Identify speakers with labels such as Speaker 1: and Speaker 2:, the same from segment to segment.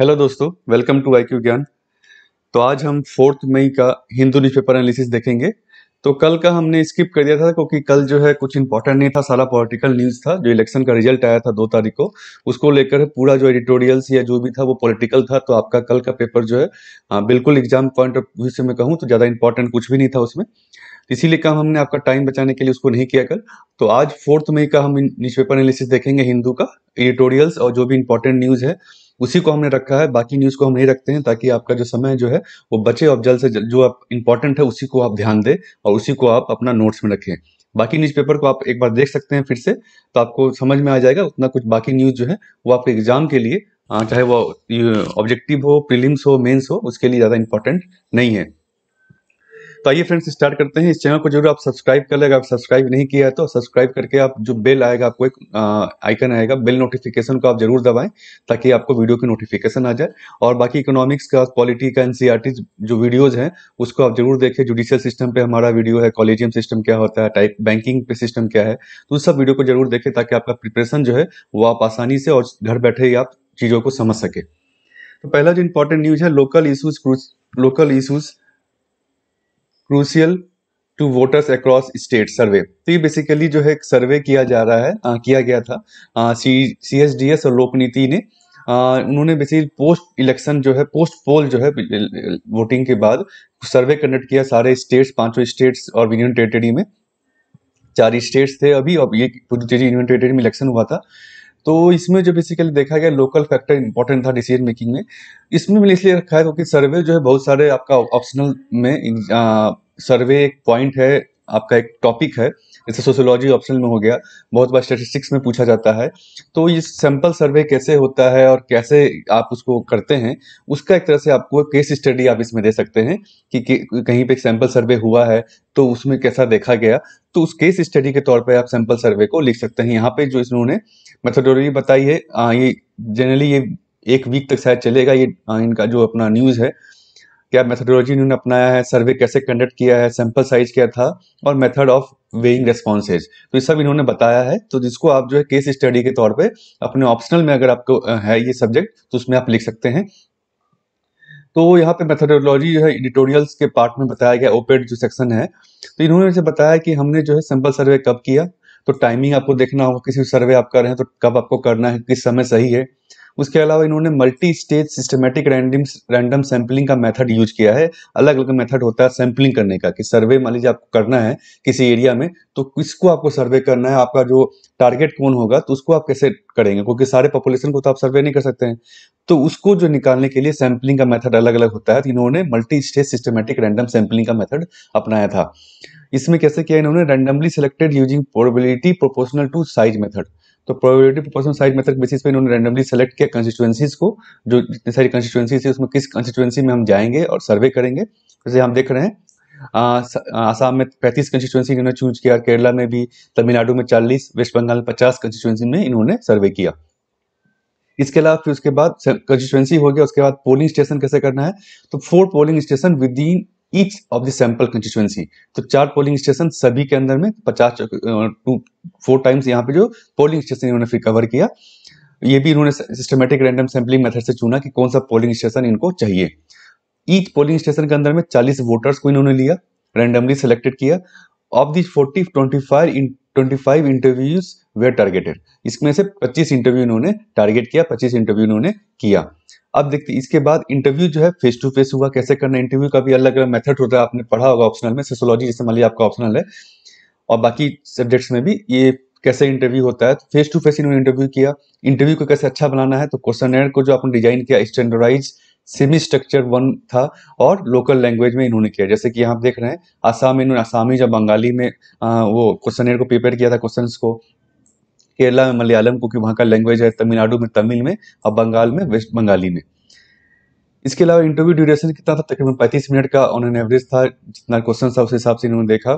Speaker 1: hello दोस्तों welcome to आई ज्ञान तो आज हम फोर्थ मई का हिंदू न्यूज़पेपर एनालिसिस देखेंगे तो कल का हमने स्किप कर दिया था क्योंकि कल जो है कुछ इंपॉर्टेंट नहीं था सारा पॉलिटिकल न्यूज़ था जो इलेक्शन का रिजल्ट आया था दो तारीख को उसको लेकर पूरा जो एडिटोरियल्स या जो भी था वो पॉलिटिकल था तो आपका कल का पेपर जो है आ, बिल्कुल एग्जाम पॉइंट ऑफ व्यू से मैं कहूँ तो ज़्यादा इंपॉर्टेंट कुछ भी नहीं था उसमें इसीलिए काम हमने आपका टाइम बचाने के लिए उसको नहीं किया कल तो आज फोर्थ मई का हम पेपर एनालिसिस देखेंगे हिंदू का एडिटोरियल्स और जो भी इंपॉर्टेंट न्यूज़ है उसी को हमने रखा है बाकी न्यूज़ को हम नहीं रखते हैं ताकि आपका जो समय जो है वो बचे और जल्द से जल्द जो आप इंपॉर्टेंट है उसी को आप ध्यान दें और उसी को आप अपना नोट्स में रखें बाकी न्यूज़पेपर को आप एक बार देख सकते हैं फिर से तो आपको समझ में आ जाएगा उतना कुछ बाकी न्यूज़ जो है वो आपके एग्जाम के लिए चाहे वो ऑब्जेक्टिव हो प्रिलिम्स हो मेंस हो उसके लिए ज़्यादा इंपॉर्टेंट नहीं है तो आइए फ्रेंड्स स्टार्ट करते हैं इस चैनल को जरूर आप सब्सक्राइब कर ले अगर आप सब्सक्राइब नहीं किया है तो सब्सक्राइब करके आप जो बेल आएगा आपको एक आइकन आएगा बेल नोटिफिकेशन को आप जरूर दबाएं ताकि आपको वीडियो की नोटिफिकेशन आ जाए और बाकी इकोनॉमिक्स का पॉलिटी का एनसीआरटी जो वीडियोज हैं उसको आप जरूर देखें जुडिशियल सिस्टम पर हमारा वीडियो है कॉलेजियम सिस्टम क्या होता है टाइप बैंकिंग सिस्टम क्या है तो उस सब वीडियो को जरूर देखें ताकि आपका प्रिपरेशन जो है वो आप आसानी से और घर बैठे ही आप चीज़ों को समझ सके तो पहला जो इंपॉर्टेंट न्यूज है local issues local issues crucial to voters across state survey तो ये बेसिकली जो है एक सर्वे किया जा रहा है आ, किया गया था आ, C C S D S और लोकनीति ने आ, उन्होंने बेसिकली पोस्ट इलेक्शन जो है पोस्ट पोल जो है वोटिंग के बाद सर्वे कंडक्ट किया सारे स्टेट्स पांचों स्टेट्स और यूनियन टेरेटरी में चार स्टेट्स थे अभी अब ये यूनियन टेरेटरी में इलेक्शन हुआ था तो इसमें जो बेसिकली देखा गया लोकल फैक्टर इंपॉर्टेंट था डिसीजन मेकिंग में इसमें मैंने इसलिए रखा है क्योंकि सर्वे जो है बहुत सारे आपका ऑप्शनल में सर्वे एक पॉइंट है आपका एक टॉपिक है जैसे सोशोलॉजी ऑप्शन में हो गया बहुत बार स्टेटिस्टिक्स में पूछा जाता है तो ये सैंपल सर्वे कैसे होता है और कैसे आप उसको करते हैं उसका एक तरह से आपको केस स्टडी आप इसमें दे सकते हैं कि कहीं पे सैंपल सर्वे हुआ है तो उसमें कैसा देखा गया तो उस केस स्टडी के तौर पर आप सैंपल सर्वे को लिख सकते हैं यहाँ पे जो इन्होंने मेथोडोलॉजी बताई है आ, ये जनरली ये एक वीक तक शायद चलेगा ये आ, इनका जो अपना न्यूज़ है क्या मेथोडोलॉजी इन्होंने अपनाया है सर्वे कैसे कंडक्ट किया है सैंपल साइज क्या था और मेथड ऑफ वेइंग रेस्पॉन्सेज तो ये सब इन्होंने बताया है तो जिसको आप जो है केस स्टडी के तौर पे अपने ऑप्शनल में अगर आपको है ये सब्जेक्ट तो उसमें आप लिख सकते हैं तो यहाँ पे मेथडोलॉजी जो है एडिटोरियल्स के पार्ट में बताया गया ओपेड जो सेक्शन है तो इन्होंने जैसे बताया कि हमने जो है सैंपल सर्वे कब किया तो टाइमिंग आपको देखना होगा किसी सर्वे आप कर रहे हैं तो कब आपको करना है किस समय सही है उसके अलावा इन्होंने multi stage systematic random random sampling का मेथड यूज किया है अलग अलग मेथड होता है सैम्पलिंग करने का कि सर्वे मान लीजिए आपको करना है किसी एरिया में तो किसको आपको सर्वे करना है आपका जो टारगेट कौन होगा तो उसको आप कैसे करेंगे क्योंकि सारे पॉपुलेशन को तो आप सर्वे नहीं कर सकते हैं तो उसको जो निकालने के लिए सैम्पलिंग का मेथड अलग अलग होता है तो इन्होंने multi stage systematic random sampling का मेथड अपनाया था इसमें कैसे किया इन्होंने randomly selected using probability proportional to size method तो प्रोबेबिलिटी प्रोपोर्शनल साइज मेथड के बेसिस पे इन्होंने रैंडमली सेलेक्ट किया कंस्टिट्यूएंसीज को जो जितनी सारी कंस्टिट्यूएंसीज है उसमें किस कंस्टिट्यूएंसी में हम जाएंगे और सर्वे करेंगे जैसे हम देख रहे हैं आसाम में पैंतीस कंस्टिट्यूएंसी इन्होंने चूज किया केरला में भी तमिलनाडु में चालीस वेस्ट बंगाल में पचास कंस्टिट्यूएंसी में इन्होंने सर्वे किया इसके अलावा फिर उसके बाद कंस्टिट्यूएंसी हो गया उसके बाद पोलिंग स्टेशन कैसे करना है तो four polling station with in each of the sample constituency तो चार पोलिंग स्टेशन सभी के अंदर में पचास टू फोर टाइम्स यहाँ पे जो पोलिंग स्टेशन इन्होंने फिर कवर किया ये भी इन्होंने सिस्टमेटिक रैंडम सैंपलिंग मेथड से चुना कि कौन सा पोलिंग स्टेशन इनको चाहिए ईच पोलिंग स्टेशन के अंदर में चालीस वोटर्स को इन्होंने लिया रैंडमली सिलेक्टेड किया of the forty twenty five in twenty five interviews were targeted इसमें से पच्चीस इंटरव्यू इन्होंने टारगेट किया पच्चीस इंटरव्यू इन्होंने किया अब देखते हैं इसके बाद इंटरव्यू जो है फेस टू फेस हुआ कैसे करना इंटरव्यू का भी अलग अलग मेथड होता है आपने पढ़ा होगा ऑप्शनल में सोशोलॉजी जैसे मान लिया आपका ऑप्शनल है और बाकी सब्जेक्ट्स में भी ये कैसे इंटरव्यू होता है फेस टू फेस इन्होंने इंटरव्यू किया इंटरव्यू को कैसे अच्छा बनाना है तो क्वेश्चन को जो आपने डिजाइन किया स्टैंडर्डाइज सेमी स्ट्रक्चर वन था और लोकल लैंग्वेज में इन्होंने किया जैसे कि यहाँ आप देख रहे हैं आसाम में इन्होंने आसामी जब बंगाली में आ, वो क्वेश्चन को प्रिपेयर किया था क्वेश्चन को केरला में मलयालम क्योंकि वहां का लैंग्वेज है तमिलनाडु में तमिल में और बंगाल में वेस्ट बंगाली में इसके अलावा इंटरव्यू ड्यूरेशन कितना था तकरीबन पैंतीस मिनट का ऑन एवरेज था जितना क्वेश्चन था उस हिसाब से इन्होंने देखा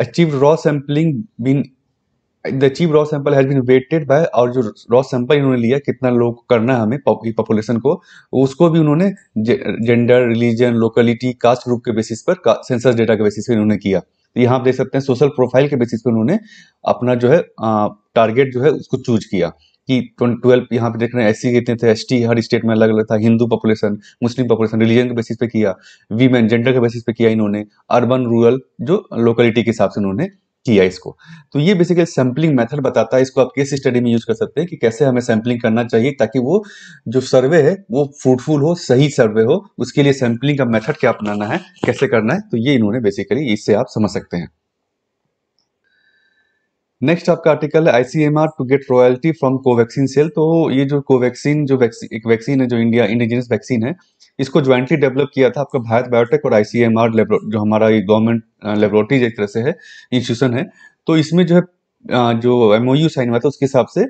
Speaker 1: achieve raw sampling been the achieve raw sample has been weighted by और जो रॉ सैंपल इन्होंने लिया कितना लोग को करना है हमें पॉपुलेशन को उसको भी उन्होंने gender religion locality caste group के बेसिस पर सेंसस डेटा के बेसिस पर इन्होंने किया तो यहाँ आप देख सकते हैं सोशल प्रोफाइल के बेसिस पे उन्होंने अपना जो है टारगेट जो है उसको चूज किया कि ट्वेल्व यहाँ पे देख रहे हैं एस कितने थे एस हर स्टेट में अलग अलग था Hindu population Muslim population religion के बेसिस पे किया वीमेन जेंडर के बेसिस पे किया इन्होंने अर्बन रूरल जो लोकेलिटी के हिसाब से उन्होंने किया इसको तो ये बेसिकली सैम्पलिंग मेथड बताता है इसको आप केस स्टडी में यूज कर सकते हैं कि कैसे हमें सैम्पलिंग करना चाहिए ताकि वो जो सर्वे है वो फ्रूटफुल हो सही सर्वे हो उसके लिए सैम्पलिंग का मेथड क्या अपनाना है कैसे करना है तो ये इन्होंने बेसिकली इससे आप समझ सकते हैं नेक्स्ट आपका आर्टिकल है ICMR to get royalty from Covaxin sale तो ये जो कोवैक्सीन जो वैक्सीन एक वैक्सीन है जो इंडिया इंडिजिनस वैक्सीन है इसको ज्वाइंटली डेवलप किया था आपका भारत बायोटेक और आईसीएमआर जो हमारा ये गवर्नमेंट लेबोरेटरीज एक तरह से है इंस्टीट्यूशन है तो इसमें जो है जो एम साइन हुआ था उसके हिसाब से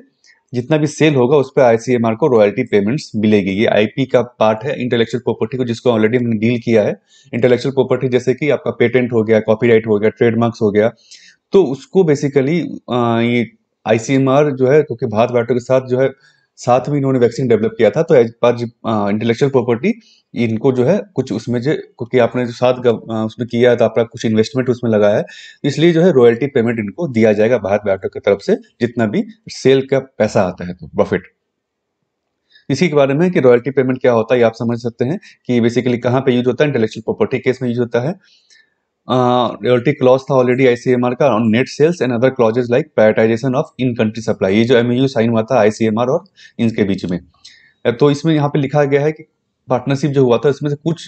Speaker 1: जितना भी सेल होगा उस पर आईसीएमआर को रॉयल्टी पेमेंट्स मिलेगी ये आईपी का पार्ट है इंटेलेक्चुअल प्रॉपर्टी को जिसको ऑलरेडी हमने डील किया है इंटेलेक्चुअल प्रॉपर्टी जैसे कि आपका पेटेंट हो गया कॉपीराइट हो गया ट्रेडमार्क्स हो गया तो उसको बेसिकली ये आईसीएमआर जो है क्योंकि भारत बायोटेक के साथ जो है साथ में इन्होंने वैक्सीन डेवलप किया था तो एज पर इंटेलेक्चुअल प्रॉपर्टी इनको जो है कुछ उसमें जो क्योंकि आपने जो साथ उसमें किया है तो आपका कुछ इन्वेस्टमेंट उसमें लगाया है तो इसलिए जो है रॉयल्टी पेमेंट इनको दिया जाएगा भारत बायोटेक की तरफ से जितना भी सेल का पैसा आता है तो प्रॉफिट इसी के बारे में कि रॉयल्टी पेमेंट क्या होता है आप समझ सकते हैं कि बेसिकली कहाँ पे यूज होता है इंटेलेक्चुअल प्रॉपर्टी केस में यूज होता है रियल्टी क्लॉज था ऑलरेडी आईसीएमआर का on net sales and other clauses like prioritisation of in country supply ये जो एमएयू साइन हुआ था आईसीएमआर और इनके बीच में तो इसमें यहाँ पे लिखा गया है कि पार्टनरशिप जो हुआ था इसमें से कुछ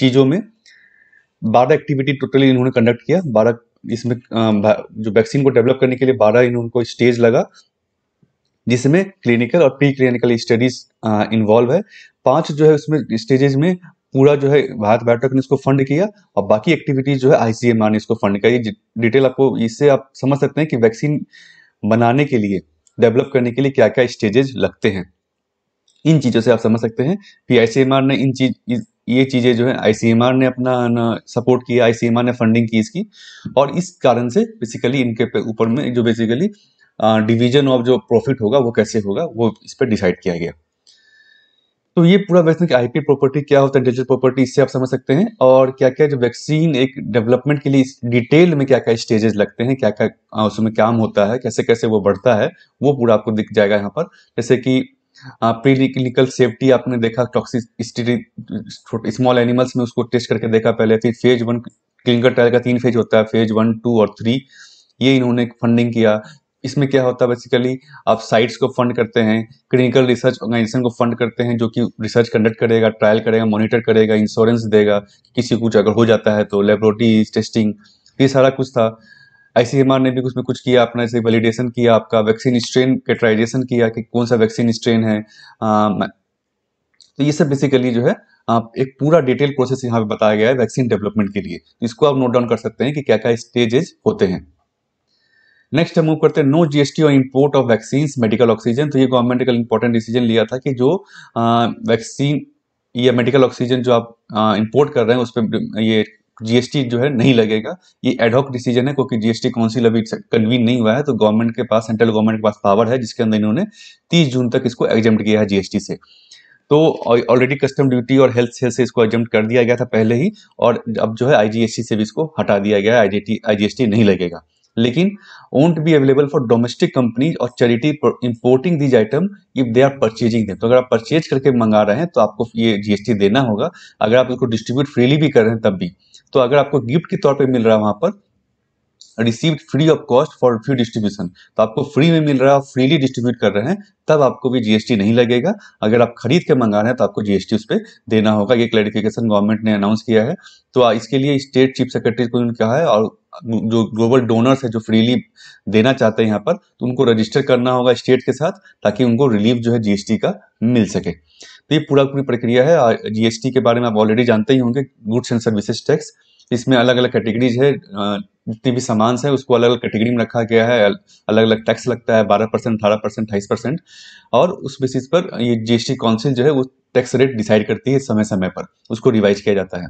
Speaker 1: चीज़ों में बारह एक्टिविटी टोटली इन्होंने कंडक्ट किया बारह इसमें जो वैक्सीन को डेवलप करने के लिए बारह इन्होंने स्टेज लगा जिसमें क्लिनिकल और प्री क्लिनिकल स्टडीज इन्वॉल्व है पांच जो है उसमें स्टेजेस में पूरा जो है भारत बायोटेक ने इसको फंड किया और बाकी एक्टिविटीज जो है आईसीएमआर ने इसको फंड किया ये डिटेल आपको इससे आप समझ सकते हैं कि वैक्सीन बनाने के लिए डेवलप करने के लिए क्या क्या स्टेजेज लगते हैं इन चीज़ों से आप समझ सकते हैं कि आईसीएमआर ने इन चीज ये चीज़ें जो है आईसीएमआर ने अपना सपोर्ट किया आईसीएमआर ने फंडिंग की इसकी और इस कारण से बेसिकली इनके ऊपर में जो बेसिकली डिवीजन ऑफ जो प्रॉफिट होगा वो कैसे होगा वो इस पर डिसाइड किया गया तो ये पूरा वैक्सीन की आईपी प्रॉपर्टी क्या होता है डिजिटल प्रॉपर्टी इससे आप समझ सकते हैं और क्या क्या जो वैक्सीन एक डेवलपमेंट के लिए डिटेल में क्या क्या स्टेजेस लगते हैं क्या क्या हाँ, उसमें काम होता है कैसे कैसे वो बढ़ता है वो पूरा आपको दिख जाएगा यहाँ पर जैसे कि प्री हाँ, सेफ्टी आपने देखा टॉक्सिसिटी स्मॉल एनिमल्स में उसको टेस्ट करके देखा पहले फिर फेज वन क्लिनिकल ट्रायल का तीन फेज होता है फेज वन टू और थ्री ये इन्होंने फंडिंग किया इसमें क्या होता है बेसिकली आप साइट्स को फंड करते हैं क्लिनिकल रिसर्च ऑर्गेनाइजेशन को फंड करते हैं जो कि रिसर्च कंडक्ट करेगा ट्रायल करेगा मॉनिटर करेगा इंश्योरेंस देगा कि किसी कुछ अगर हो जाता है तो लेबोरेटरीज टेस्टिंग ये सारा कुछ था आई ने भी उसमें कुछ किया अपना जैसे वैलिडेशन किया आपका वैक्सीन स्ट्रेन कैटराइजेशन किया कि कौन सा वैक्सीन स्ट्रेन है आ, तो ये सब बेसिकली जो है आप एक पूरा डिटेल प्रोसेस यहाँ पे बताया गया है वैक्सीन डेवलपमेंट के लिए इसको आप नोट डाउन कर सकते हैं कि क्या क्या स्टेजेस होते हैं नेक्स्ट हम मूव करते हैं नो जीएसटी और import of vaccine medical oxygen तो ये गवर्नमेंट ने कल इंपॉर्टेंट डिसीजन लिया था कि जो वैक्सीन या मेडिकल ऑक्सीजन जो आप इंपोर्ट कर रहे हैं उस पर ये जीएसटी जो है नहीं लगेगा ये एडहॉक डिसीजन है क्योंकि जीएसटी काउंसिल अभी कन्वीन नहीं हुआ है तो गवर्नमेंट के पास सेंट्रल गवर्नमेंट के पास पावर है जिसके अंदर इन्होंने 30 जून तक इसको एग्जेम्प्ट किया है जीएसटी से तो ऑलरेडी कस्टम ड्यूटी और हेल्थ सेल से इसको एग्जेम्प्ट कर दिया गया था पहले ही और अब जो है आईजीएसटी से भी इसको हटा दिया गया है आईजीएसटी नहीं लगेगा लेकिन won't be available for domestic companies और charity importing these item if they are purchasing them तो अगर आप परचेज करके मंगा रहे हैं तो आपको ये जीएसटी देना होगा अगर आप उसको डिस्ट्रीब्यूट फ्रीली भी कर रहे हैं तब भी तो अगर आपको गिफ्ट के तौर पर मिल रहा है वहां पर received free of cost for free distribution तो आपको फ्री में मिल रहा है फ्रीली डिस्ट्रीब्यूट कर रहे हैं तब आपको भी जीएसटी नहीं लगेगा अगर आप खरीद के मंगा रहे हैं तो आपको जीएसटी उस पर देना होगा ये क्लैरिफिकेशन गवर्नमेंट ने अनाउंस किया है तो इसके लिए स्टेट चीफ सेक्रेटरी को कहा है और जो ग्लोबल डोनर्स है जो फ्रीली देना चाहते हैं यहाँ पर तो उनको रजिस्टर करना होगा स्टेट के साथ ताकि उनको रिलीफ जो है जीएसटी का मिल सके तो ये पूरा पूरी प्रक्रिया है जीएसटी के बारे में आप ऑलरेडी जानते ही होंगे गुड्स एंड सर्विसेज टैक्स इसमें अलग अलग कैटेगरीज है जितने भी सामान है उसको अलग अलग कैटेगरी में रखा गया है अलग अलग टैक्स लगता है बारह परसेंट अठारह परसेंट अठाईस परसेंट और उस बेसिस पर ये जीएसटी काउंसिल जो है वो टैक्स रेट डिसाइड करती है समय समय पर उसको रिवाइज किया जाता है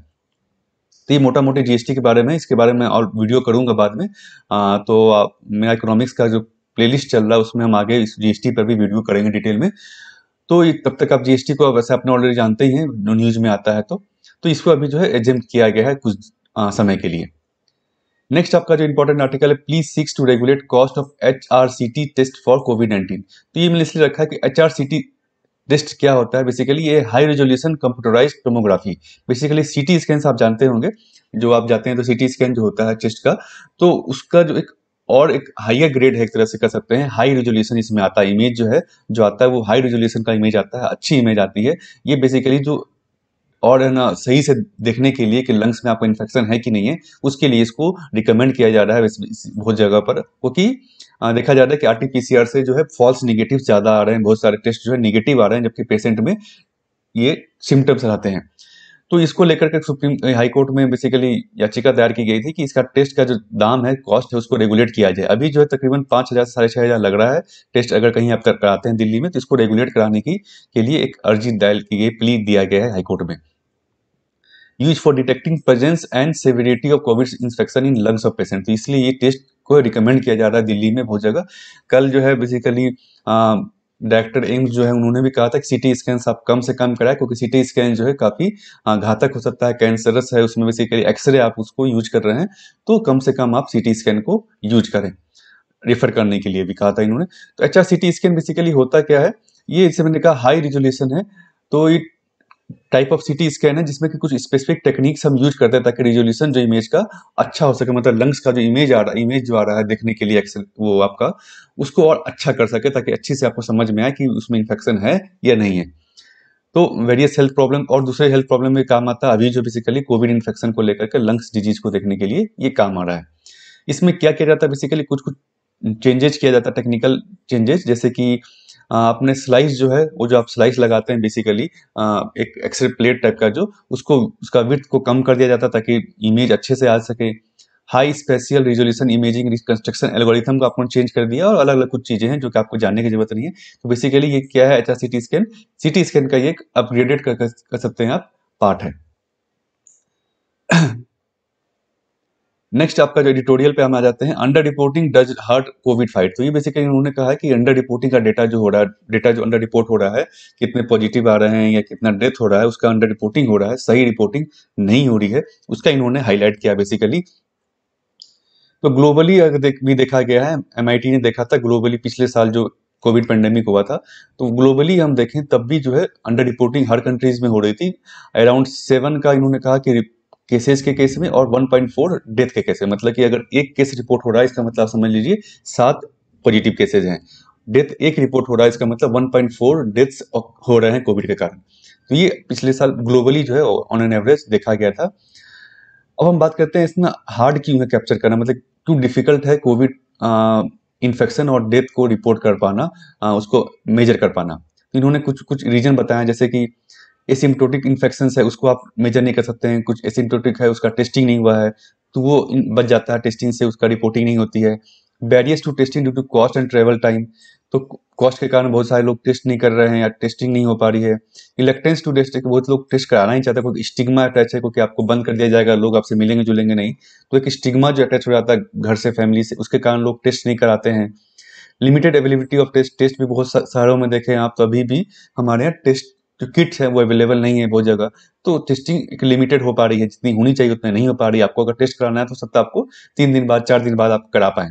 Speaker 1: तो ये मोटा मोटी जीएसटी के बारे में इसके बारे में और वीडियो करूंगा बाद में आ, तो मेरा इकोनॉमिक्स का जो प्लेलिस्ट चल रहा है उसमें हम आगे इस जीएसटी पर भी वीडियो करेंगे डिटेल में तो तब तक आप जीएसटी को वैसे अपने ऑलरेडी जानते ही हैं न्यूज में आता है तो तो इसको अभी जो है एजेंट किया गया है कुछ आ, समय के लिए नेक्स्ट आपका जो इंपॉर्टेंट आर्टिकल है plea seeks to regulate cost of H R C T test for Covid nineteen तो ये मैंने इसलिए रखा है कि H R C T test क्या होता है बेसिकली ये high resolution computerize tomography basically C T scan आप जानते होंगे जो आप जाते हैं तो सी टी स्कैन जो होता है चेस्ट का तो उसका जो एक और एक हाइयर ग्रेड है एक तरह से कर सकते हैं हाई रेजोल्यूशन इसमें आता है इमेज जो है जो आता है वो हाई रेजोल्यूशन का इमेज आता है अच्छी इमेज आती है ये बेसिकली जो और है ना सही से देखने के लिए कि लंग्स में आपको इन्फेक्शन है कि नहीं है उसके लिए इसको रिकमेंड किया जा रहा है बहुत जगह पर क्योंकि देखा जा रहा है कि आर से जो है फॉल्स निगेटिव ज़्यादा आ रहे हैं बहुत सारे टेस्ट जो है निगेटिव आ रहे हैं जबकि पेशेंट में ये सिम्टम्स रहते हैं तो इसको लेकर के सुप्रीम हाई कोर्ट में बेसिकली याचिका दायर की गई थी कि इसका टेस्ट का जो दाम है कॉस्ट है उसको रेगुलेट किया जाए अभी जो है तकरीबन पांच हज़ार साढ़े छः हज़ार लग रहा है टेस्ट अगर कहीं आप कराते हैं दिल्ली में तो इसको रेगुलेट कराने की के लिए एक अर्जी दायर की गई प्ली दिया गया है हाईकोर्ट में use for detecting presence and severity of Covid infection in lungs of patient तो इसलिए ये टेस्ट को रिकमेंड किया जा रहा है दिल्ली में बहुत जगह कल जो है बेसिकली डायरेक्टर एम्स जो है उन्होंने भी कहा था कि सीटी स्कैन आप कम से कम कराए क्योंकि सीटी स्कैन जो है काफ़ी घातक हो सकता है कैंसरस है उसमें बेसिकली एक्सरे आप उसको यूज कर रहे हैं तो कम से कम आप सीटी स्कैन को यूज करें रेफर करने के लिए भी कहा था इन्होंने तो H R C T scan basically होता क्या है ये इससे मैंने कहा हाई रिजोल्यूशन है तो it type of CT scan है जिसमें कि कुछ स्पेसिफिक टेक्निक्स हम यूज करते हैं ताकि रिजोल्यूशन जो इमेज का अच्छा हो सके मतलब लंग्स का जो इमेज आ रहा है इमेज जो आ रहा है देखने के लिए एक्सल वो आपका उसको और अच्छा कर सके ताकि अच्छे से आपको समझ में आए कि उसमें इन्फेक्शन है या नहीं है तो वेरियस हेल्थ प्रॉब्लम और दूसरे हेल्थ प्रॉब्लम में काम आता है अभी जो बेसिकली कोविड इन्फेक्शन को लेकर के लंग्स डिजीज को देखने के लिए ये काम आ रहा है इसमें क्या किया जाता है बेसिकली कुछ कुछ चेंजेस किया जाता है टेक्निकल चेंजेस जैसे कि आपने स्लाइस जो है वो जो आप स्लाइस लगाते हैं बेसिकली एक एक्सरे प्लेट टाइप का जो उसको उसका विथ को कम कर दिया जाता है ताकि इमेज अच्छे से आ सके high spatial resolution imaging reconstruction algorithm को आपने चेंज कर दिया और अलग अलग कुछ चीज़ें हैं जो कि आपको जानने की जरूरत नहीं है तो बेसिकली ये क्या है H R C T scan C T scan का ये अपग्रेडेड कर, कर सकते हैं आप पार्ट है नेक्स्ट आपका जो एडिटोरियल पे हम आ जाते हैं under reporting does hurt COVID fight तो ये बेसिकली उन्होंने कहा है कि अंडर रिपोर्टिंग का डेटा जो हो रहा है डेटा जो अंडर रिपोर्ट हो रहा है कितने पॉजिटिव आ रहे हैं या कितना डेथ हो रहा है उसका अंडर रिपोर्टिंग हो रहा है सही रिपोर्टिंग नहीं हो रही है उसका इन्होंने हाईलाइट किया बेसिकली तो ग्लोबली अगर देख भी देखा गया है एम ने देखा था ग्लोबली पिछले साल जो कोविड पेंडेमिक हुआ था तो ग्लोबली हम देखें तब भी जो है अंडर रिपोर्टिंग हर कंट्रीज में हो रही थी अराउंड सेवन का इन्होंने कहा कि केसेस के केस में और 1.4 डेथ के केस में मतलब कि अगर एक केस रिपोर्ट हो रहा है इसका मतलब समझ लीजिए सात पॉजिटिव केसेज हैं डेथ एक रिपोर्ट हो रहा है इसका मतलब 1.4 डेथ्स हो रहे हैं कोविड के कारण तो ये पिछले साल ग्लोबली जो है ऑन एन एवरेज देखा गया था अब हम बात करते हैं इतना हार्ड क्यों है कैप्चर करना मतलब क्यों डिफिकल्ट है कोविड इन्फेक्शन और डेथ को रिपोर्ट कर पाना आ, उसको मेजर कर पाना तो इन्होंने कुछ कुछ रीजन बताया जैसे कि एसिम्टोटिक इन्फेक्शन है उसको आप मेजर नहीं कर सकते हैं कुछ एसिम्टोटिक है उसका टेस्टिंग नहीं हुआ है तो वो बच जाता है टेस्टिंग से उसका रिपोर्टिंग नहीं होती है barriers to testing due to cost and travel time तो कॉस्ट के कारण बहुत सारे लोग टेस्ट नहीं कर रहे हैं या टेस्टिंग नहीं हो पा रही है इलेक्ट्रेंस टू टेस्ट बहुत लोग टेस्ट कराना ही चाहते हैं क्योंकि स्टिग्मा अटैच है क्योंकि आपको बंद कर दिया जाएगा लोग आपसे मिलेंगे जुलेंगे नहीं तो एक स्टिग्मा जो अटैच हो जाता है घर से फैमिली से उसके कारण लोग टेस्ट नहीं कराते हैं limited availability of test test भी बहुत शहरों में देखे आप तो अभी भी हमारे यहाँ टेस्ट जो किट्स है वो अवेलेबल नहीं है बहुत जगह तो टेस्टिंग लिमिटेड हो पा रही है जितनी होनी चाहिए उतनी नहीं हो पा रही आपको अगर टेस्ट कराना है तो सत्ता आपको तीन दिन बाद चार दिन बाद आप करा पाए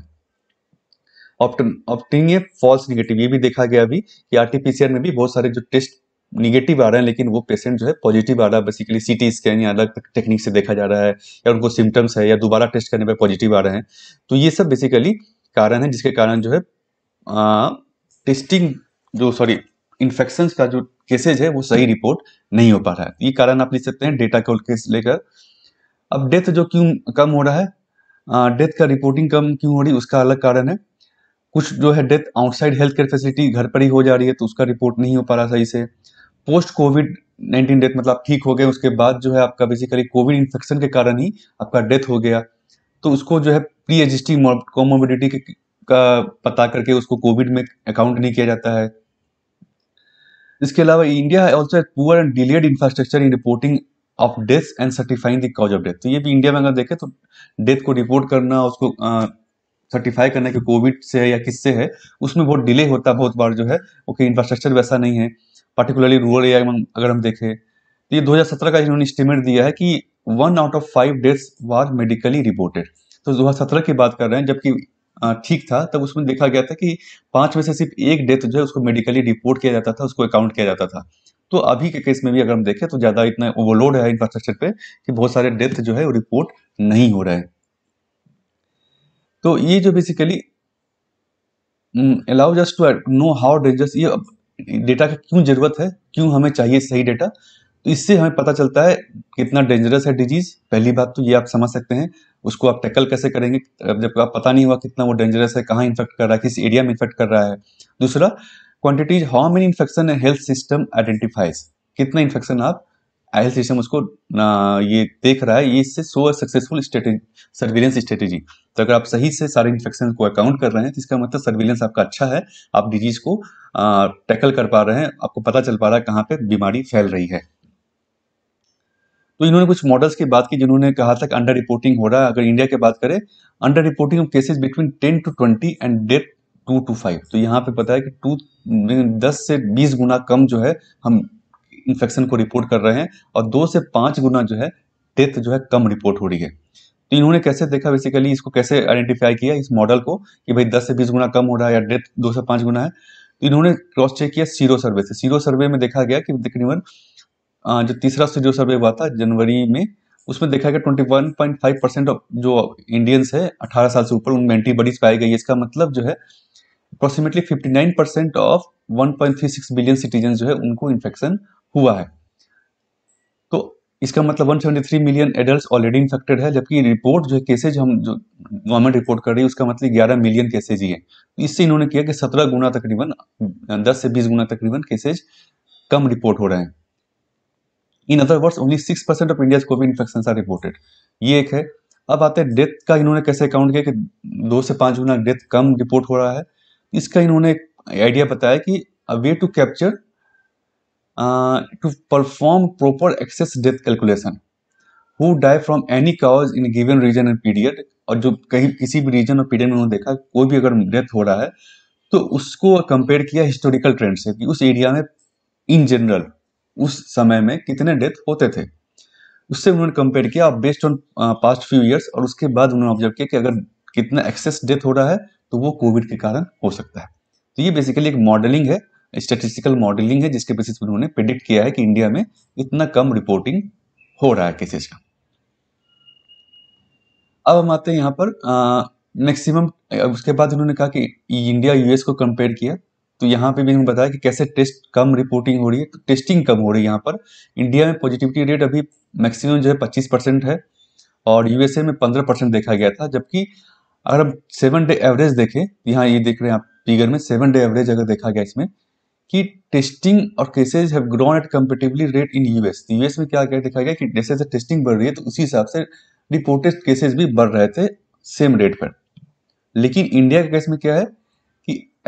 Speaker 1: ऑप्टिंग फॉल्स निगेटिव ये भी देखा गया अभी कि आरटीपीसीआर में भी बहुत सारे जो टेस्ट निगेटिव आ रहे हैं लेकिन वो पेशेंट जो है पॉजिटिव आ रहा है बेसिकली सीटी स्कैन या अलग टेक्निक से देखा जा रहा है या उनको सिम्टम्स है या दोबारा टेस्ट करने पर पॉजिटिव आ रहे हैं तो ये सब बेसिकली कारण है जिसके कारण जो है आ, टेस्टिंग जो सॉरी इन्फेक्शन का जो केसेज है वो सही रिपोर्ट नहीं हो पा रहा है ये कारण आप लिख सकते हैं डेटा को लेकर अब डेथ जो क्यों कम हो रहा है डेथ का रिपोर्टिंग कम क्यों हो रही है उसका अलग कारण है कुछ जो है death outside health care facility घर पर ही हो जा रही है तो उसका रिपोर्ट नहीं हो पा रहा सही से पोस्ट कोविड नाइन्टीन डेथ मतलब ठीक हो गए उसके बाद जो है आपका बेसिकली कोविड इन्फेक्शन के कारण ही आपका डेथ हो गया तो उसको जो है प्री एजिस्टिंग कॉमोबिडिटी का पता करके उसको कोविड में अकाउंट नहीं किया जाता है इसके अलावा India also poor and delayed infrastructure in reporting of death and certifying the cause of death तो ये भी इंडिया में अगर देखें तो डेथ को रिपोर्ट करना उसको सर्टिफाई करना कि कोविड से है या किससे है उसमें बहुत डिले होता है बहुत बार जो है ओके इंफ्रास्ट्रक्चर वैसा नहीं है पर्टिकुलरली रूरल एरिया में अगर हम देखें तो ये 2017 का इन्होंने इस्टीमेट दिया है कि one out of five deaths were medically reported तो 2017 की बात कर रहे हैं जबकि ठीक था तब उसमें देखा गया था कि पांच में से सिर्फ एक डेथ जो है उसको मेडिकली रिपोर्ट किया जाता था उसको अकाउंट किया जाता था तो अभी के केस में भी अगर हम देखें तो ज़्यादा इतना ओवरलोड है इंफ्रास्ट्रक्चर पे कि बहुत सारे डेथ जो है वो रिपोर्ट नहीं हो रहा है तो ये जो basically allow just to know how dangerous ये डेटा की क्यों जरूरत है क्यों हमें चाहिए सही डेटा तो इससे हमें पता चलता है कितना डेंजरस है डिजीज़ पहली बात तो ये आप समझ सकते हैं उसको आप टैकल कैसे करेंगे जब आप पता नहीं हुआ कितना वो डेंजरस है कहाँ इन्फेक्ट कर रहा है किस एरिया में इन्फेक्ट कर रहा है दूसरा quantities how many infection health system identifies कितना इन्फेक्शन आप हेल्थ सिस्टम उसको ये देख रहा है ये इससे so successful strategy surveillance strategy तो अगर आप सही से सारे इन्फेक्शन को अकाउंट कर रहे हैं तो इसका मतलब सर्विलेंस आपका अच्छा है आप डिजीज को टैकल कर पा रहे हैं आपको पता चल पा रहा है कहाँ पे बीमारी फैल रही है तो इन्होंने कुछ मॉडल्स की बात की जिन्होंने कहा था कि अंडर रिपोर्टिंग हो रहा है अगर इंडिया की बात करें under reporting of cases between ten to twenty and death two to five तो यहाँ पे पता है कि टू दस से बीस गुना कम जो है हम इन्फेक्शन को रिपोर्ट कर रहे हैं और दो से पांच गुना जो है डेथ जो है कम रिपोर्ट हो रही है तो इन्होंने कैसे देखा बेसिकली इसको कैसे आइडेंटिफाई किया इस मॉडल को कि भाई दस से बीस गुना कम हो रहा है या डेथ दो से पांच गुना है तो इन्होंने क्रॉस चेक किया सीरो सर्वे से सीरो सर्वे में देखा गया कि तकरीबन जो तीसरा से जो सर्वे हुआ था जनवरी में उसमें देखा गया twenty one point five percent of जो इंडियंस है अठारह साल से ऊपर उनमें एंटीबॉडीज पाई गई है इसका मतलब जो है approximately fifty nine percent of one point three six billion citizen जो है उनको इन्फेक्शन हुआ है तो इसका मतलब 173 मिलियन एडल्ट ऑलरेडी इन्फेक्टेड है जबकि रिपोर्ट जो है केसेज हम जो गवर्नमेंट रिपोर्ट कर रही है उसका मतलब 11 मिलियन केसेज ही है तो इससे इन्होंने किया कि 17 गुना तकरीबन 10 से 20 गुना तकरीबन केसेज कम रिपोर्ट हो रहे हैं in other words only six percent of India COVID infection are reported ये एक है अब आते हैं डेथ का इन्होंने कैसे अकाउंट किया कि दो से पाँच गुना डेथ कम रिपोर्ट हो रहा है इसका इन्होंने एक आइडिया बताया कि a way to capture to perform proper excess death calculation who die from any cause in given region and period और जो कहीं किसी भी रीजन और पीरियड में उन्होंने देखा कोई भी अगर डेथ हो रहा है तो उसको कंपेयर किया हिस्टोरिकल ट्रेंड से कि उस एरिया में इन जनरल उस समय में कितने डेथ होते थे उससे उन्होंने कंपेयर किया based on past few years और उसके बाद उन्होंने ऑब्जर्व किया कि अगर कितना एक्सेस डेथ हो रहा है तो वो कोविड के कारण हो सकता है तो ये बेसिकली एक मॉडलिंग है स्टेटिस्टिकल मॉडलिंग है जिसके बेसिस पर उन्होंने प्रिडिक्ट किया है कि इंडिया में इतना कम रिपोर्टिंग हो रहा है केसेस का अब हम आते हैं यहाँ पर मैक्सिमम उसके बाद उन्होंने कहा कि इंडिया यूएस को कंपेयर किया तो यहाँ पे भी हमें बताया कि कैसे टेस्ट कम रिपोर्टिंग हो रही है तो टेस्टिंग कम हो रही है यहाँ पर इंडिया में पॉजिटिविटी रेट अभी मैक्सिमम जो है पच्चीस परसेंट है और यूएसए में पंद्रह परसेंट देखा गया था जबकि अगर हम सेवन डे एवरेज देखें यहाँ ये देख रहे हैं आप फिगर में सेवन डे एवरेज अगर देखा गया इसमें कि टेस्टिंग और cases have grown at competitively rate in US US में क्या क्या देखा गया कि जैसे जैसे टेस्टिंग बढ़ रही है तो उसी हिसाब से रिपोर्टेड केसेज भी बढ़ रहे थे सेम रेट पर लेकिन इंडिया के केस में क्या है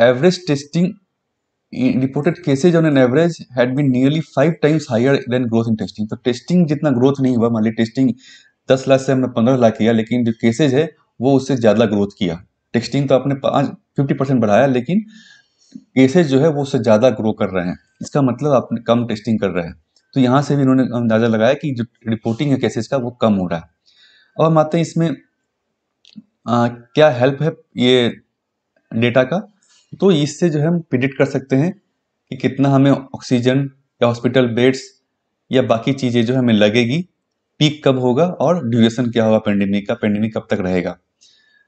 Speaker 1: average testing reported cases on an average had been nearly five times higher than growth in testing तो टेस्टिंग जितना ग्रोथ नहीं हुआ मान ली टेस्टिंग दस लाख से हमने पंद्रह लाख किया लेकिन जो केसेज है वो उससे ज़्यादा ग्रोथ किया टेस्टिंग तो आपने पाँच फिफ्टी परसेंट बढ़ाया लेकिन केसेज जो है वो उससे ज़्यादा ग्रो कर रहे हैं इसका मतलब आपने कम टेस्टिंग कर रहे हैं तो यहाँ से भी इन्होंने अंदाज़ा लगाया कि जो रिपोर्टिंग है केसेज का वो कम हो रहा है अब हम आते हैं इसमें आ, क्या हेल्प है ये डेटा का तो इससे जो है हम प्रिडिक्ट कर सकते हैं कि कितना हमें ऑक्सीजन या हॉस्पिटल बेड्स या बाकी चीज़ें जो हमें लगेगी पीक कब होगा और ड्यूरेशन क्या होगा पेंडेमिक का पेंडेमिक कब तक रहेगा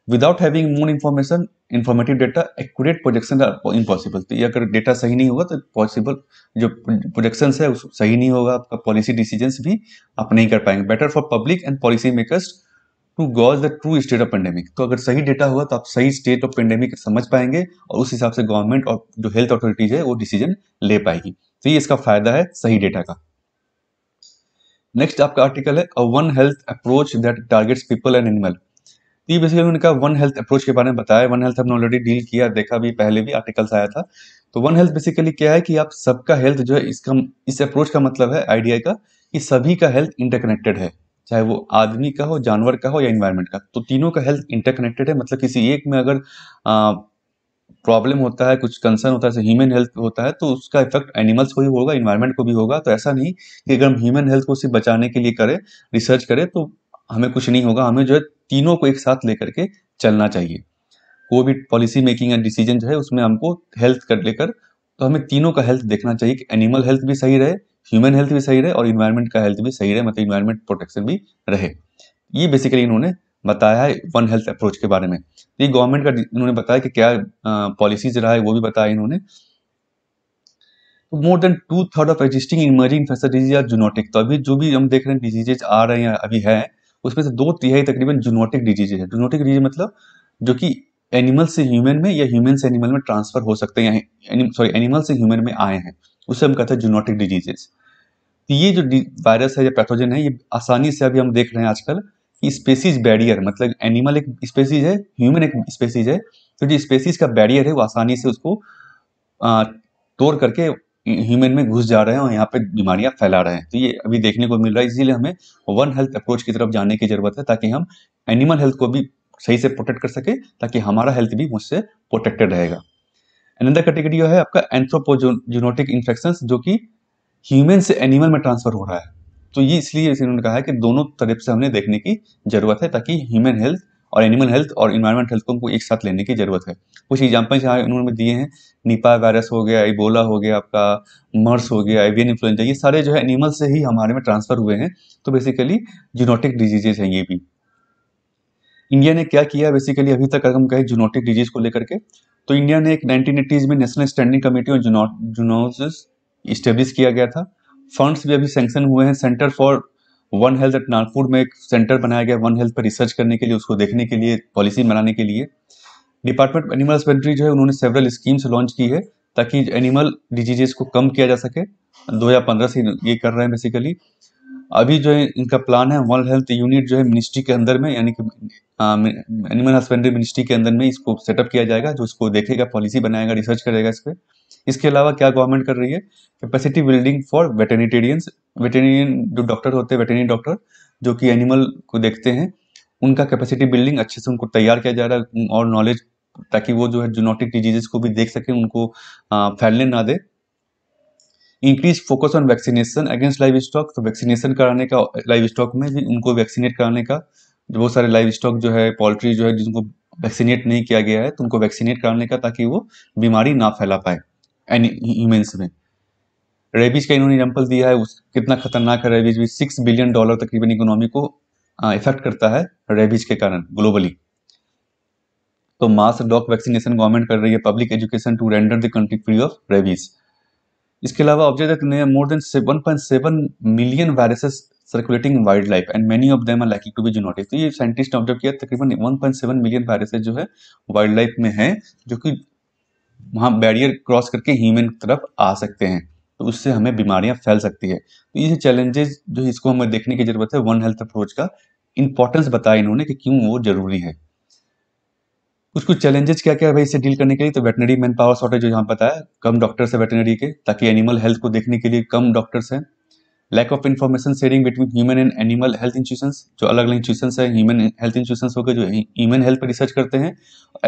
Speaker 1: without having more information informative data accurate projection impossible तो ये अगर डेटा सही नहीं होगा तो पॉसिबल जो प्रोजेक्शन है सही नहीं होगा आपका पॉलिसी डिसीजन भी आप नहीं कर पाएंगे better for public and policy makers to gauge the true state of pandemic तो अगर सही डेटा हुआ तो आप सही स्टेट ऑफ पेंडेमिक समझ पाएंगे और उस हिसाब से गवर्नमेंट और जो हेल्थ अथॉरिटीज है वो डिसीजन ले पाएगी तो ये इसका फायदा है सही डेटा का नेक्स्ट आपका आर्टिकल है one health approach that targets people and animal तो ये बेसिकली उन्होंने कहा वन हेल्थ अप्रोच के बारे में बताया वन हेल्थ हमने ऑलरेडी डील किया देखा भी पहले भी आर्टिकल्स आया था तो वन हेल्थ बेसिकली क्या है कि आप सबका हेल्थ जो है इसका इस अप्रोच का मतलब है आइडिया का कि सभी का हेल्थ इंटरकनेक्टेड है चाहे वो आदमी का हो जानवर का हो या इन्वायरमेंट का तो तीनों का हेल्थ इंटरकनेक्टेड है मतलब किसी एक में अगर प्रॉब्लम होता है कुछ कंसर्न होता है जैसे ह्यूमन हेल्थ होता है तो उसका इफेक्ट एनिमल्स को ही होगा इन्वायरमेंट को भी होगा तो ऐसा नहीं कि अगर हम ह्यूमन हेल्थ को सिर्फ बचाने के लिए करें रिसर्च करें तो हमें कुछ नहीं होगा हमें जो है तीनों को एक साथ लेकर के चलना चाहिए कोई भी पॉलिसी मेकिंग एंड डिसीजन जो है उसमें हमको हेल्थ कर लेकर तो हमें तीनों का हेल्थ देखना चाहिए कि एनिमल हेल्थ भी सही रहे ह्यूमन हेल्थ भी सही रहे और इन्वायरमेंट का हेल्थ भी सही रहे मतलब इन्वायरमेंट प्रोटेक्शन भी रहे ये बेसिकली इन्होंने बताया है वन हेल्थ अप्रोच के बारे में ये गवर्नमेंट का इन्होंने बताया कि क्या पॉलिसीज रहा है वो भी बताया इन्होंने more than two third of existing emerging facilities are zoonotic तो अभी जो भी हम देख रहे हैं डिजीजेज आ रहे हैं अभी है उसमें से दो तिहाई तकरीबन जूनोटिक डिजीजेज है जूनोटिक डिजीज मतलब जो कि एनिमल से ह्यूमन में या ह्यूमन से एनिमल में ट्रांसफर हो सकते हैं सॉरी एनिमल से ह्यूमन में आए हैं उसे हम कहते हैं जूनोटिक डिजीजेस तो ये जो वायरस है या पैथोजन है ये आसानी से अभी हम देख रहे हैं आजकल कि स्पेसीज बैरियर मतलब एनिमल एक स्पेसीज है ह्यूमन एक स्पेसीज है तो जो स्पेसीज का बैरियर है वो आसानी से उसको आ, तोड़ करके ह्यूमन में घुस जा रहे हैं और यहाँ पे बीमारियां फैला रहे हैं तो ये अभी देखने को मिल रहा है इसीलिए हमें वन हेल्थ अप्रोच की तरफ जाने की जरूरत है ताकि हम एनिमल हेल्थ को भी सही से प्रोटेक्ट कर सके ताकि हमारा हेल्थ भी मुझसे प्रोटेक्टेड रहेगा अनदर कैटेगरी है आपका एंथ्रोपोजोनोटिक इन्फेक्शन जो कि ह्यूमन से एनिमल में ट्रांसफर हो रहा है तो ये इसलिए इन्होंने कहा है कि दोनों तरफ से हमने देखने की जरूरत है ताकि ह्यूमन हेल्थ और एनिमल हेल्थ और इन्वायरमेंट हेल्थ को हमको एक साथ लेने की जरूरत है कुछ एग्जाम्पल्स यहाँ उन्होंने दिए हैं निपा वायरस हो गया इबोला हो गया आपका मर्स हो गया एवियन इन्फ्लुएंजा ये सारे जो है एनिमल से ही हमारे में ट्रांसफर हुए हैं तो बेसिकली जूनोटिक डिजीजेज हैं ये भी इंडिया ने क्या किया बेसिकली अभी तक अगर हम कहें जूनोटिक डिजीज को लेकर के तो इंडिया ने एक नाइनटीन में national standing committee on zoonosis establish किया गया था फंड्स भी अभी सेंक्शन हुए हैं centre for one health at Nagpur में एक सेंटर बनाया गया वन हेल्थ पर रिसर्च करने के लिए उसको देखने के लिए पॉलिसी बनाने के लिए डिपार्टमेंट ऑफ एनिमल हस्बेंड्री जो है उन्होंने सेवरल स्कीम्स लॉन्च की है ताकि एनिमल डिजीजेस को कम किया जा सके 2015 से ये कर रहे हैं बेसिकली अभी जो है इनका प्लान है वर्ल्ड हेल्थ यूनिट जो है मिनिस्ट्री के अंदर में यानी कि एनिमल हस्बेंड्री मिनिस्ट्री के अंदर में इसको सेटअप किया जाएगा जो इसको देखेगा पॉलिसी बनाएगा रिसर्च करेगा इस पर इसके अलावा क्या गवर्नमेंट कर रही है capacity building for veterinarians veterinarian जो डॉक्टर होते हैं वेटेनरी डॉक्टर जो कि एनिमल को देखते हैं उनका कैपेसिटी बिल्डिंग अच्छे से उनको तैयार किया जा रहा है और नॉलेज ताकि वो जो है जूनोटिक डिजीजेस को भी देख सकें उनको फैलने ना दे increase focus on vaccination against livestock तो वैक्सीनेशन कराने का लाइव स्टॉक में भी उनको वैक्सीनेट कराने का बहुत सारे लाइव स्टॉक जो है पोल्ट्री जो है जिनको वैक्सीनेट नहीं किया गया है तो उनको वैक्सीनेट कराने का ताकि वो बीमारी ना फैला पाए ह्यूमेंस में रेबीज का इन्होंने एग्जाम्पल दिया है उस कितना खतरनाक है रेबीज भी सिक्स बिलियन डॉलर तकरीबन इकोनॉमी को इफेक्ट करता है रेबीज के कारण ग्लोबली तो मास डॉक वैक्सीनेशन गवर्नमेंट कर रही है public education to render the country free of rabies इसके अलावा ऑब्जेक्ट ने more than 1.7 million viruses circulating wildlife and many of them are likely to be zoonotic तो ये साइंटिस्ट ने ऑब्जर्व किया तकरीबन 1.7 मिलियन वायरसेस जो है वाइल्ड लाइफ में है जो कि वहाँ बैरियर क्रॉस करके ह्यूमन तरफ आ सकते हैं तो उससे हमें बीमारियां फैल सकती है तो ये चैलेंजेस जो इसको हमें देखने की जरूरत है वन हेल्थ अप्रोच का इंपॉर्टेंस बताया इन्होंने कि क्यों वो जरूरी है कुछ कुछ चैलेंजेस क्या क्या भाई इसे डील करने के लिए तो वेटनरी मैन पावर शॉर्टेज जो यहाँ है कम डॉक्टर्स है वेटनरी के ताकि एनिमल हेल्थ को देखने के लिए कम डॉक्टर्स हैं lack of information sharing between human and animal health institution जो अलग अलग इंस्टीट्यूशन है ह्यूमन हेल्थ इंस्टीट्यूशन होकर जो ह्यूमन हेल्थ पर रिसर्च करते हैं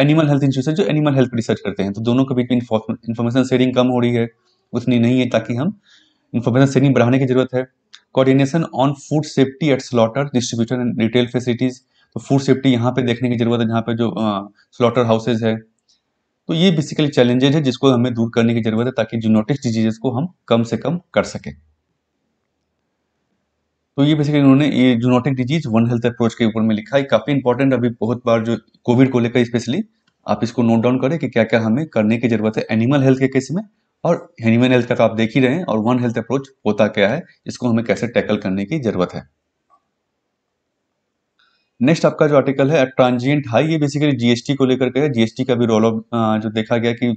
Speaker 1: एनिमल हेल्थ इंस्टीट्यूशन जो एनिमल हेल्थ पर रिसर्च करते हैं तो दोनों के बीच में इन्फॉर्मेशन शेयरिंग कम हो रही है उतनी नहीं है ताकि हम इन्फॉर्मेशन शेयरिंग बढ़ाने की जरूरत है coordination on food safety at slaughter distribution and retail facilities तो फूड सेफ्टी यहाँ पे देखने की ज़रूरत है जहाँ पे जो स्लॉटर हाउसेज है तो ये बेसिकली चैलेंजेज है जिसको हमें दूर करने की ज़रूरत है ताकि जूनोटिक्स डिजीजेस को हम कम से कम कर सकें तो ये बेसिकली उन्होंने ये zoonotic disease one health approach के ऊपर में लिखा है काफ़ी इंपॉर्टेंट अभी बहुत बार जो कोविड को लेकर स्पेशली आप इसको नोट डाउन करें कि क्या क्या हमें करने की ज़रूरत है एनिमल हेल्थ के केस में और एनिमल हेल्थ का तो आप देख ही रहे हैं और वन हेल्थ अप्रोच होता क्या है इसको हमें कैसे टैकल करने की ज़रूरत है नेक्स्ट आपका जो आर्टिकल है ट्रांजिएंट हाई ये बेसिकली जीएसटी को लेकर के है जीएसटी का भी रोल ऑफ जो देखा गया कि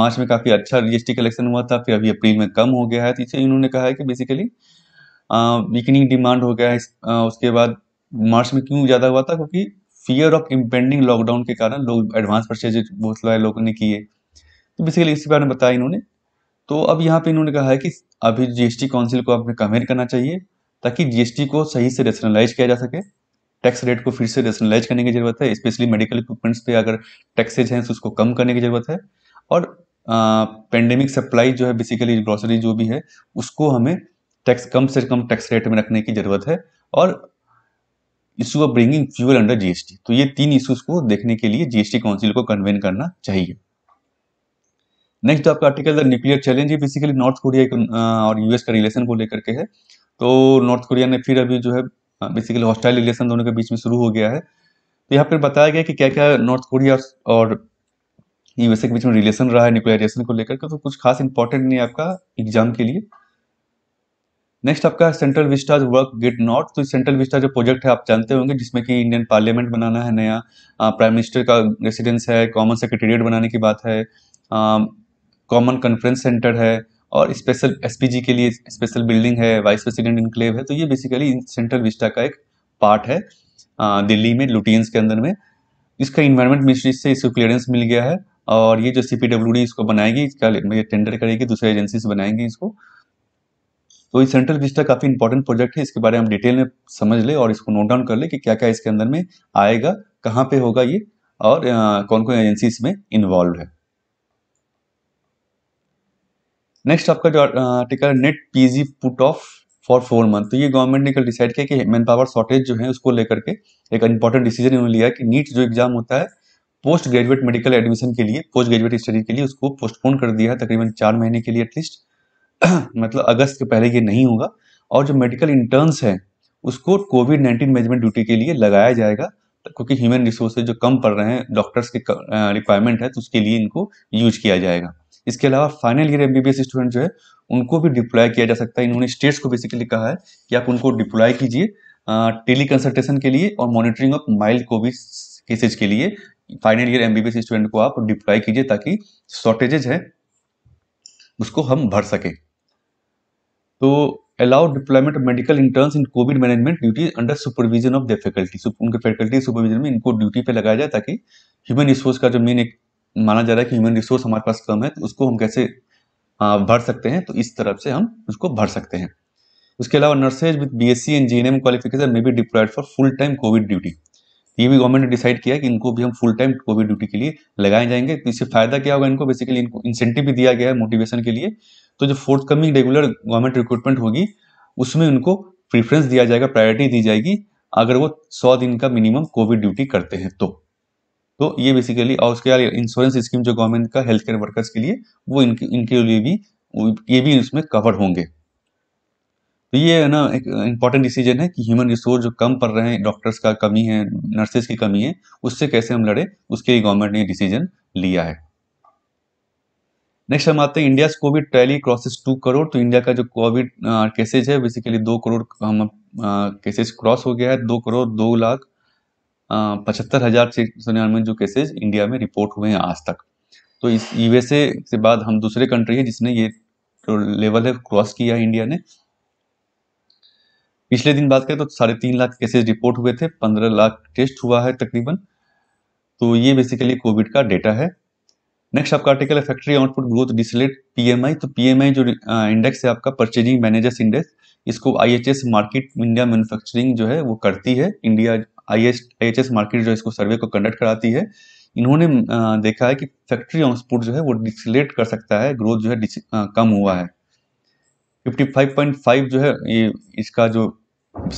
Speaker 1: मार्च में काफ़ी अच्छा जीएसटी कलेक्शन हुआ था फिर अभी अप्रैल में कम हो गया है तो इसे इन्होंने कहा है कि बेसिकली वीकनिंग डिमांड हो गया है उसके बाद मार्च में क्यों ज़्यादा हुआ था क्योंकि फियर ऑफ इम्पेंडिंग लॉकडाउन के कारण लोग एडवांस परचेज बहुत सारे लोगों ने किए तो बेसिकली इसके बारे में बताया इन्होंने तो अब यहाँ पे इन्होंने कहा है कि अभी जीएसटी काउंसिल को आपने कमेंट करना चाहिए ताकि जीएसटी को सही से रेशनलाइज किया जा सके टैक्स रेट को फिर से रेशनलाइज करने की जरूरत है स्पेशली मेडिकल इक्विपमेंट्स पे अगर टैक्सेज हैं तो उसको कम करने की जरूरत है और पेंडेमिक सप्लाई जो है बेसिकली ग्रोसरी जो भी है उसको हमें टैक्स कम से कम टैक्स रेट में रखने की जरूरत है और issue of bringing fuel under GST तो ये तीन इशूज को देखने के लिए जीएसटी काउंसिल को कन्वेन करना चाहिए नेक्स्ट आपका आर्टिकल द न्यूक्लियर चैलेंज ये बेसिकली नॉर्थ कोरिया और यूएस का रिलेशन को लेकर के है तो नॉर्थ कोरिया ने फिर अभी जो है बेसिकली हॉस्टाइल रिलेशन दोनों के बीच में शुरू हो गया है तो यहाँ पर बताया गया कि क्या क्या नॉर्थ कोरिया और यूएसए के बीच में रिलेशन रहा है न्यूक्लियराइजेशन को लेकर के तो कुछ खास इंपॉर्टेंट नहीं है आपका एग्जाम के लिए नेक्स्ट आपका Central Vista's work get not तो सेंट्रल विस्टा जो प्रोजेक्ट है आप जानते होंगे जिसमें कि इंडियन पार्लियामेंट बनाना है नया प्राइम मिनिस्टर का रेसिडेंस है कॉमन सेक्रेटेरिएट बनाने की बात है कॉमन कॉन्फ्रेंस सेंटर है और स्पेशल एस के लिए स्पेशल बिल्डिंग है वाइस प्रेसिडेंट इनक्लेव है तो ये बेसिकली सेंट्रल विस्टा का एक पार्ट है दिल्ली में लुटियंस के अंदर में इसका इन्वायरमेंट मिनिस्ट्री से इसको क्लियरेंस मिल गया है और ये जो सी पी इसको बनाएगी इसका ये टेंडर करेगी दूसरे एजेंसी से बनाएंगी इसको तो ये सेंट्रल विस्टा काफ़ी इंपॉर्टेंट प्रोजेक्ट है इसके बारे में हम डिटेल में समझ ले और इसको नोट डाउन कर ले कि क्या क्या इसके अंदर में आएगा कहाँ पे होगा ये और कौन कौन एजेंसी इसमें इन्वॉल्व है नेक्स्ट आपका जो article NEET PG put off for four month तो ये गवर्नमेंट ने कल डिसाइड किया कि मैन पावर शॉर्टेज जो है उसको लेकर के एक इंपॉर्टेंट डिसीजन इन्होंने लिया कि नीट जो एग्जाम होता है पोस्ट ग्रेजुएट मेडिकल एडमिशन के लिए पोस्ट ग्रेजुएट स्टडी के लिए उसको पोस्टपोन कर दिया है तकरीबन चार महीने के लिए एटलीस्ट मतलब अगस्त के पहले ये नहीं होगा और जो मेडिकल इंटर्न्स हैं उसको कोविड नाइन्टीन मैनेजमेंट ड्यूटी के लिए लगाया जाएगा क्योंकि ह्यूमन रिसोर्सेज जो कम पड़ रहे हैं डॉक्टर्स के रिक्वायरमेंट है तो उसके लिए इनको यूज किया जाएगा इसके अलावा फाइनल ईयर एम स्टूडेंट जो है उनको भी डिप्लॉय किया जा सकता है इन्होंने स्टेट्स को बेसिकली कहा है कि आप उनको डिप्लॉय कीजिए टेली कंसल्टेशन के लिए और monitoring of mild COVID cases के लिए फाइनल ईयर एम स्टूडेंट को आप डिप्लॉय कीजिए ताकि शॉर्टेजेज है उसको हम भर सकें तो allow deployment of medical interns in covid management duties under supervision of their faculty उनके फैकल्टी सुपरविजन में इनको ड्यूटी पे लगाया जाए ताकि ह्यूमन रिसोर्स का जो मेन एक माना जा रहा है कि ह्यूमन रिसोर्स हमारे पास कम है तो उसको हम कैसे भर सकते हैं तो इस तरफ से हम उसको भर सकते हैं उसके अलावा nurses with B S C and G N M qualification may be deployed for full time COVID duty ये भी गवर्नमेंट ने डिसाइड किया कि इनको भी हम फुल टाइम कोविड ड्यूटी के लिए लगाए जाएंगे तो इससे फायदा क्या होगा इनको बेसिकली इनको इंसेंटिव भी दिया गया है मोटिवेशन के लिए तो जो forthcoming regular government recruitment होगी उसमें उनको प्रीफरेंस दिया जाएगा प्रायोरिटी दी जाएगी अगर वो सौ दिन का मिनिमम कोविड ड्यूटी करते हैं तो तो ये बेसिकली और उसके अलावा इंश्योरेंस स्कीम जो गवर्नमेंट का हेल्थ केयर वर्कर्स के लिए वो इनके इनके लिए भी ये भी इसमें कवर होंगे तो ये है ना एक इम्पॉर्टेंट डिसीजन है कि ह्यूमन रिसोर्स जो कम पड़ रहे हैं डॉक्टर्स का कमी है नर्सेज की कमी है उससे कैसे हम लड़े उसके लिए गवर्नमेंट ने डिसीजन लिया है नेक्स्ट हम आते हैं India COVID tally crosses two crore तो इंडिया का जो कोविड केसेज है बेसिकली दो करोड़ हम केसेज क्रॉस हो गया है दो करोड़ दो लाख पचहत्तर हजार छः सौ निन्यानवे जो केसेज इंडिया में रिपोर्ट हुए हैं आज तक तो इस यूएसए से बाद हम दूसरे कंट्री है जिसने ये तो लेवल है क्रॉस किया है इंडिया ने पिछले दिन बात करें तो साढ़े तीन लाख केसेज रिपोर्ट हुए थे पंद्रह लाख टेस्ट हुआ है तकरीबन तो ये बेसिकली कोविड का डेटा है नेक्स्ट आपका आर्टिकल है factory output growth decelerates PMI तो पीएमआई जो इंडेक्स है आपका परचेजिंग मैनेजर्स इंडेक्स इसको आईएचएस मार्केट इंडिया मैन्युफैक्चरिंग जो है वो करती है इंडिया आई एच मार्केट जो इसको सर्वे को कंडक्ट कराती है इन्होंने देखा है कि फैक्ट्री आउटपुट जो है वो डिसलेट कर सकता है ग्रोथ जो है कम हुआ है 55.5 जो है ये इसका जो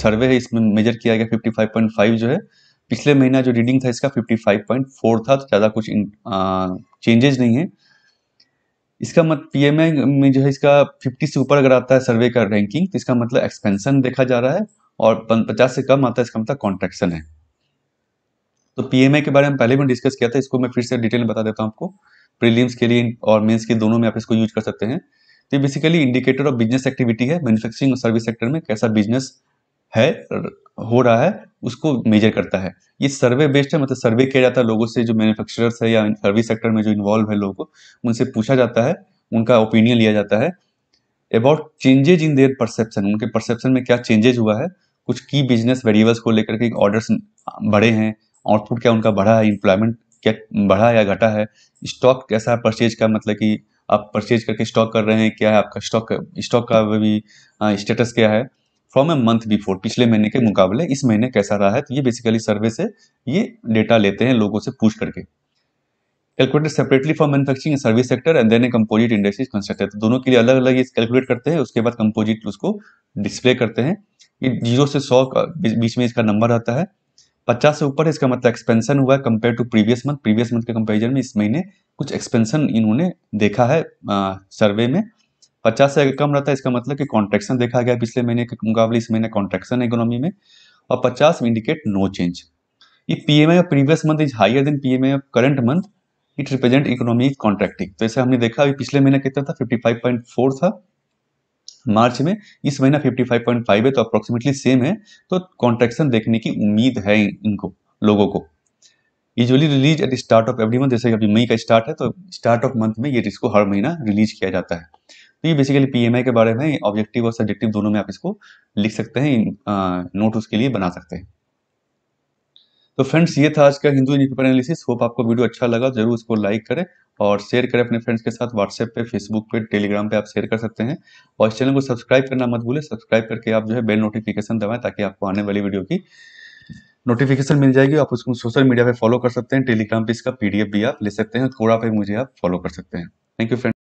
Speaker 1: सर्वे है इसमें मेजर किया गया 55.5 जो है पिछले महीना जो रीडिंग था इसका 55.4 था तो ज़्यादा कुछ चेंजेस नहीं है इसका मत पी में जो है इसका 50 से ऊपर अगर आता है सर्वे का रैंकिंग तो इसका मतलब एक्सपेंशन देखा जा रहा है और पचास से कम आता है इसका मतलब कॉन्ट्रेक्शन है तो पीएमए के बारे में पहले भी डिस्कस किया था इसको मैं फिर से डिटेल में बता देता हूँ आपको प्रीलिम्स के लिए और मेंस के दोनों में आप इसको यूज कर सकते हैं तो basically indicator of business activity है मैन्युफैक्चरिंग और सर्विस सेक्टर में कैसा बिजनेस है हो रहा है उसको मेजर करता है ये सर्वे बेस्ड है मतलब सर्वे किया जाता है लोगों से जो मैन्युफैक्चरर्स है या सर्विस सेक्टर में जो इन्वॉल्व है लोगों को उनसे पूछा जाता है उनका ओपिनियन लिया जाता है about changes in their perception उनके परसेप्शन में क्या चेंजेज हुआ है कुछ की बिजनेस वेरिएबल्स को लेकर के ऑर्डर्स बढ़े हैं आउटपुट क्या उनका बढ़ा है इम्प्लॉयमेंट क्या बढ़ा या घटा है स्टॉक कैसा है परचेज का मतलब कि आप परचेज करके स्टॉक कर रहे हैं क्या है आपका स्टॉक स्टॉक का भी स्टेटस क्या है फ्रॉम ए मंथ बिफोर पिछले महीने के मुकाबले इस महीने कैसा रहा है तो ये बेसिकली सर्वे से ये डेटा लेते हैं लोगों से पूछ करके calculator separately for manufacturing service sector and then a composite industries constructed दोनों के लिए अलग अलग ये कैलकुलेट करते हैं उसके बाद कंपोजिट उसको डिस्प्ले करते हैं ये जीरो से सौ बीच में इसका नंबर रहता है पचास से ऊपर इसका मतलब एक्सपेंशन हुआ है compare to previous month previous month के कंपेरिजन में इस महीने कुछ एक्सपेंशन इन्होंने देखा है सर्वे में पचास से कम रहता है इसका मतलब कि कॉन्ट्रेक्शन देखा गया पिछले महीने के मुकाबले इस महीने कॉन्ट्रेक्शन है इकोनॉमी में और पचास इंडिकेट नो चेंज ये P M I of previous month is higher than P M I of current month it represent economy contracting तो ऐसे हमने देखा अभी पिछले महीने कितना था 55.4 था मार्च में इस महीना 55.5 है तो अप्रोक्सीमेटली सेम है तो कॉन्ट्रेक्शन देखने की उम्मीद है इनको लोगों को usually release at start of every month जैसे अभी मई का स्टार्ट है तो स्टार्ट ऑफ मंथ में ये इसको हर महीना रिलीज किया जाता है तो ये बेसिकली पीएमआई के बारे में ऑब्जेक्टिव और सब्जेक्टिव दोनों में आप इसको लिख सकते हैं नोट उसके लिए बना सकते हैं तो फ्रेंड्स ये था आज का हिंदू न्यूज़पेपर एनालिसिस होप आपको वीडियो अच्छा लगा जरूर उसको लाइक करें और शेयर करें अपने फ्रेंड्स के साथ व्हाट्सएप पे फेसबुक पे टेलीग्राम पे आप शेयर कर सकते हैं और इस चैनल को सब्सक्राइब करना मत भूलें सब्सक्राइब करके आप जो है बेल नोटिफिकेशन दबाएं ताकि आपको आने वाली वीडियो की नोटिफिकेशन मिल जाएगी आप उसको सोशल मीडिया पर फॉलो कर सकते हैं टेलीग्राम पे इसका पीडीएफ भी आप ले सकते हैं थोड़ा पे मुझे आप फॉलो कर सकते हैं थैंक यू फ्रेंड